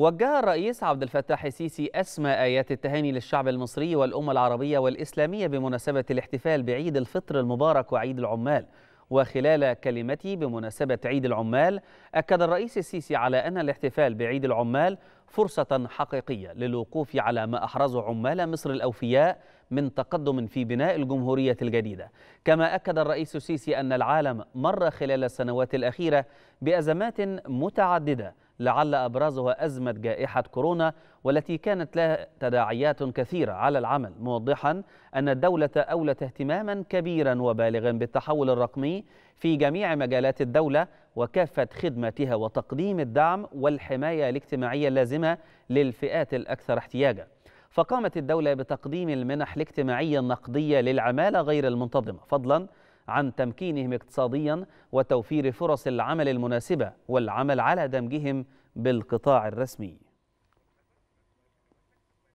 وجه الرئيس عبد الفتاح السيسي أسمى آيات التهاني للشعب المصري والأمة العربية والإسلامية بمناسبة الاحتفال بعيد الفطر المبارك وعيد العمال وخلال كلمته بمناسبة عيد العمال أكد الرئيس السيسي على أن الاحتفال بعيد العمال فرصة حقيقية للوقوف على ما أحرزه عمال مصر الأوفياء من تقدم في بناء الجمهورية الجديدة كما أكد الرئيس السيسي أن العالم مر خلال السنوات الأخيرة بأزمات متعددة لعل أبرزها أزمة جائحة كورونا والتي كانت لها تداعيات كثيرة على العمل موضحا أن الدولة أولت اهتماما كبيرا وبالغا بالتحول الرقمي في جميع مجالات الدولة وكافة خدمتها وتقديم الدعم والحماية الاجتماعية اللازمة للفئات الأكثر احتياجاً فقامت الدولة بتقديم المنح الاجتماعية النقدية للعمالة غير المنتظمة فضلا عن تمكينهم اقتصاديا وتوفير فرص العمل المناسبة والعمل على دمجهم بالقطاع الرسمي